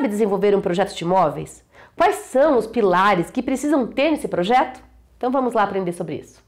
sabe desenvolver um projeto de imóveis? Quais são os pilares que precisam ter nesse projeto? Então vamos lá aprender sobre isso.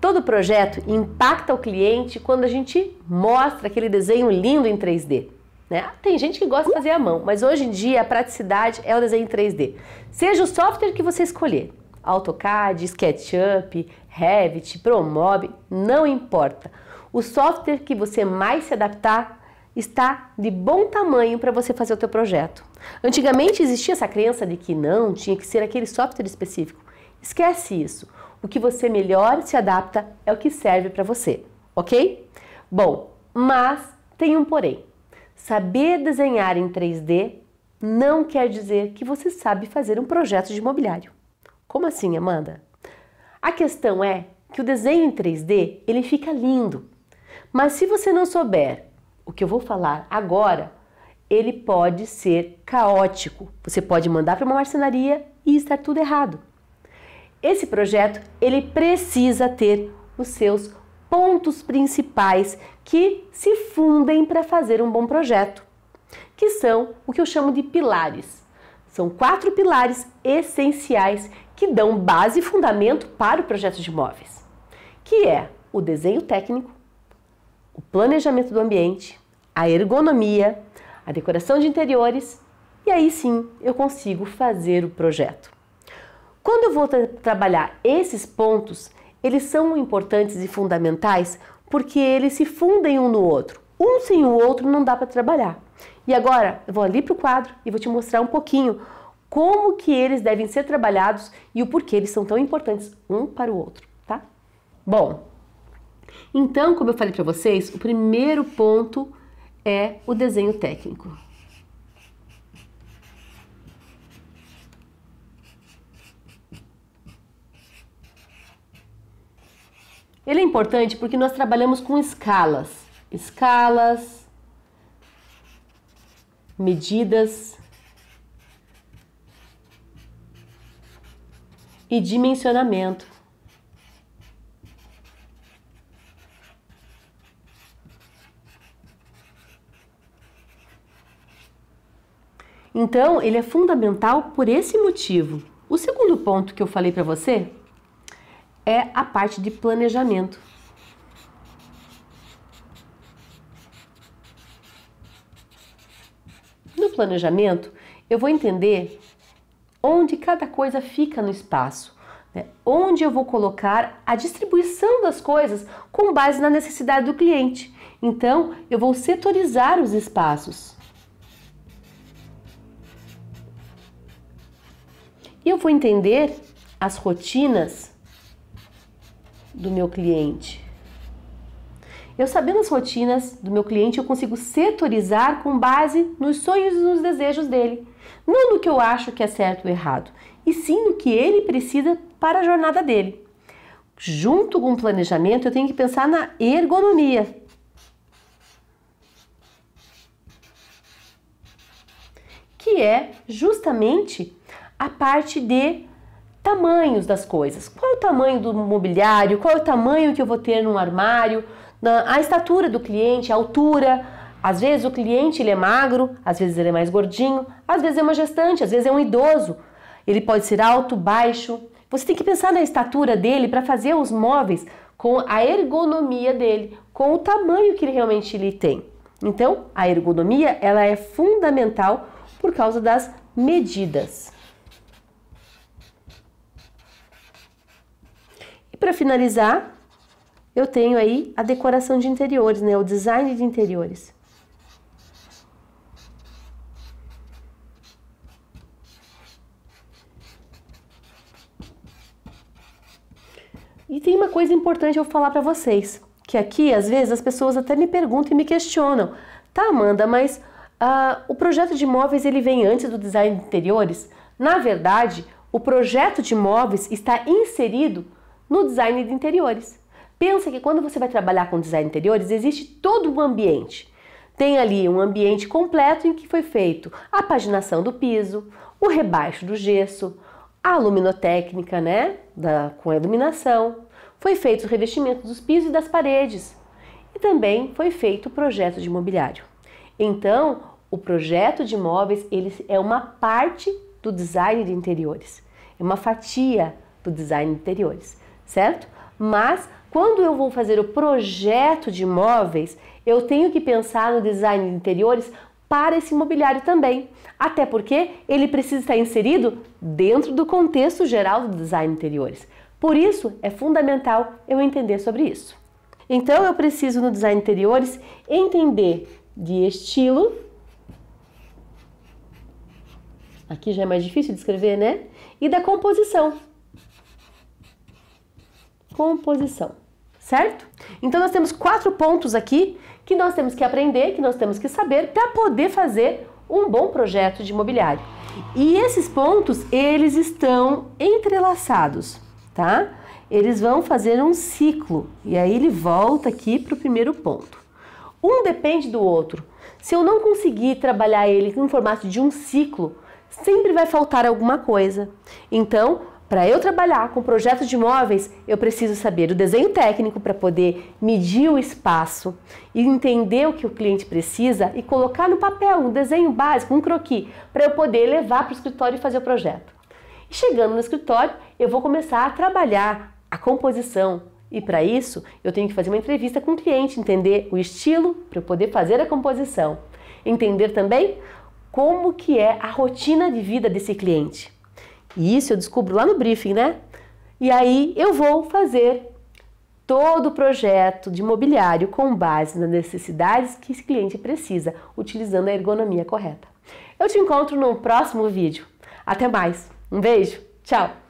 Todo projeto impacta o cliente quando a gente mostra aquele desenho lindo em 3D. Né? Tem gente que gosta de fazer à mão, mas hoje em dia a praticidade é o desenho em 3D. Seja o software que você escolher, AutoCAD, SketchUp, Revit, Promob, não importa. O software que você mais se adaptar está de bom tamanho para você fazer o teu projeto. Antigamente existia essa crença de que não, tinha que ser aquele software específico. Esquece isso. O que você melhor se adapta é o que serve para você, ok? Bom, mas tem um porém. Saber desenhar em 3D não quer dizer que você sabe fazer um projeto de imobiliário. Como assim, Amanda? A questão é que o desenho em 3D ele fica lindo, mas se você não souber o que eu vou falar agora, ele pode ser caótico. Você pode mandar para uma marcenaria e estar tudo errado. Esse projeto, ele precisa ter os seus pontos principais que se fundem para fazer um bom projeto, que são o que eu chamo de pilares. São quatro pilares essenciais que dão base e fundamento para o projeto de imóveis, que é o desenho técnico, o planejamento do ambiente, a ergonomia, a decoração de interiores e aí sim eu consigo fazer o projeto. Quando eu vou tra trabalhar esses pontos, eles são importantes e fundamentais porque eles se fundem um no outro. Um sem o outro não dá para trabalhar. E agora eu vou ali para o quadro e vou te mostrar um pouquinho como que eles devem ser trabalhados e o porquê eles são tão importantes um para o outro, tá? Bom, então, como eu falei para vocês, o primeiro ponto é o desenho técnico. Ele é importante porque nós trabalhamos com escalas, escalas, medidas e dimensionamento. Então, ele é fundamental por esse motivo. O segundo ponto que eu falei para você é a parte de planejamento. No planejamento, eu vou entender onde cada coisa fica no espaço, né? onde eu vou colocar a distribuição das coisas com base na necessidade do cliente. Então, eu vou setorizar os espaços. E eu vou entender as rotinas do meu cliente. Eu sabendo as rotinas do meu cliente, eu consigo setorizar com base nos sonhos e nos desejos dele. Não no que eu acho que é certo ou errado, e sim no que ele precisa para a jornada dele. Junto com o planejamento, eu tenho que pensar na ergonomia. Que é justamente a parte de tamanhos das coisas. Qual é o tamanho do mobiliário? Qual é o tamanho que eu vou ter num armário? A estatura do cliente, a altura. Às vezes o cliente ele é magro, às vezes ele é mais gordinho, às vezes é uma gestante, às vezes é um idoso. Ele pode ser alto, baixo. Você tem que pensar na estatura dele para fazer os móveis com a ergonomia dele, com o tamanho que ele realmente ele tem. Então, a ergonomia ela é fundamental por causa das medidas. para finalizar, eu tenho aí a decoração de interiores, né? O design de interiores. E tem uma coisa importante eu falar para vocês, que aqui às vezes as pessoas até me perguntam e me questionam, tá Amanda, mas uh, o projeto de imóveis ele vem antes do design de interiores? Na verdade, o projeto de imóveis está inserido no design de interiores. Pensa que quando você vai trabalhar com design de interiores, existe todo um ambiente. Tem ali um ambiente completo em que foi feito a paginação do piso, o rebaixo do gesso, a luminotécnica, né, da, com a iluminação, foi feito o revestimento dos pisos e das paredes e também foi feito o projeto de imobiliário. Então, o projeto de imóveis ele é uma parte do design de interiores, é uma fatia do design de interiores certo? Mas quando eu vou fazer o projeto de imóveis, eu tenho que pensar no design de interiores para esse imobiliário também. Até porque ele precisa estar inserido dentro do contexto geral do design de interiores. Por isso, é fundamental eu entender sobre isso. Então, eu preciso no design de interiores entender de estilo. Aqui já é mais difícil de escrever, né? E da composição composição, certo? Então nós temos quatro pontos aqui que nós temos que aprender, que nós temos que saber para poder fazer um bom projeto de imobiliário. E esses pontos, eles estão entrelaçados, tá? Eles vão fazer um ciclo e aí ele volta aqui para o primeiro ponto. Um depende do outro. Se eu não conseguir trabalhar ele no formato de um ciclo, sempre vai faltar alguma coisa. Então, para eu trabalhar com projetos de imóveis, eu preciso saber o desenho técnico para poder medir o espaço e entender o que o cliente precisa e colocar no papel um desenho básico, um croquis, para eu poder levar para o escritório e fazer o projeto. E chegando no escritório, eu vou começar a trabalhar a composição. E para isso, eu tenho que fazer uma entrevista com o cliente, entender o estilo para eu poder fazer a composição. Entender também como que é a rotina de vida desse cliente e isso eu descubro lá no briefing, né? E aí eu vou fazer todo o projeto de mobiliário com base nas necessidades que esse cliente precisa, utilizando a ergonomia correta. Eu te encontro no próximo vídeo. Até mais. Um beijo. Tchau.